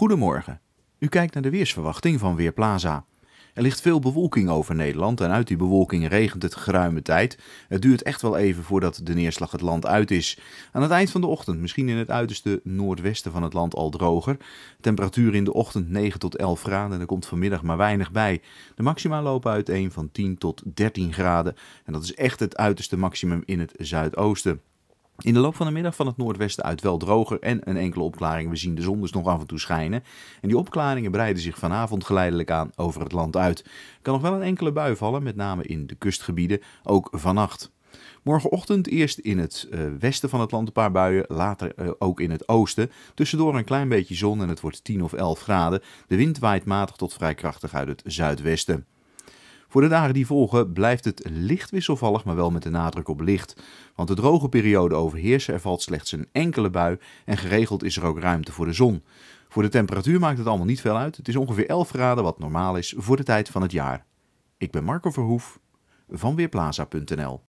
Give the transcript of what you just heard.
Goedemorgen. U kijkt naar de weersverwachting van Weerplaza. Er ligt veel bewolking over Nederland en uit die bewolking regent het geruime tijd. Het duurt echt wel even voordat de neerslag het land uit is. Aan het eind van de ochtend, misschien in het uiterste noordwesten van het land al droger. Temperatuur in de ochtend 9 tot 11 graden en er komt vanmiddag maar weinig bij. De maxima lopen uiteen van 10 tot 13 graden en dat is echt het uiterste maximum in het zuidoosten. In de loop van de middag van het noordwesten uit wel droger en een enkele opklaring. We zien de zon dus nog af en toe schijnen. En die opklaringen breiden zich vanavond geleidelijk aan over het land uit. Er kan nog wel een enkele bui vallen, met name in de kustgebieden, ook vannacht. Morgenochtend eerst in het eh, westen van het land een paar buien, later eh, ook in het oosten. Tussendoor een klein beetje zon en het wordt 10 of 11 graden. De wind waait matig tot vrij krachtig uit het zuidwesten. Voor de dagen die volgen blijft het licht wisselvallig, maar wel met de nadruk op licht. Want de droge periode overheersen, er valt slechts een enkele bui en geregeld is er ook ruimte voor de zon. Voor de temperatuur maakt het allemaal niet veel uit. Het is ongeveer 11 graden, wat normaal is voor de tijd van het jaar. Ik ben Marco Verhoef van Weerplaza.nl.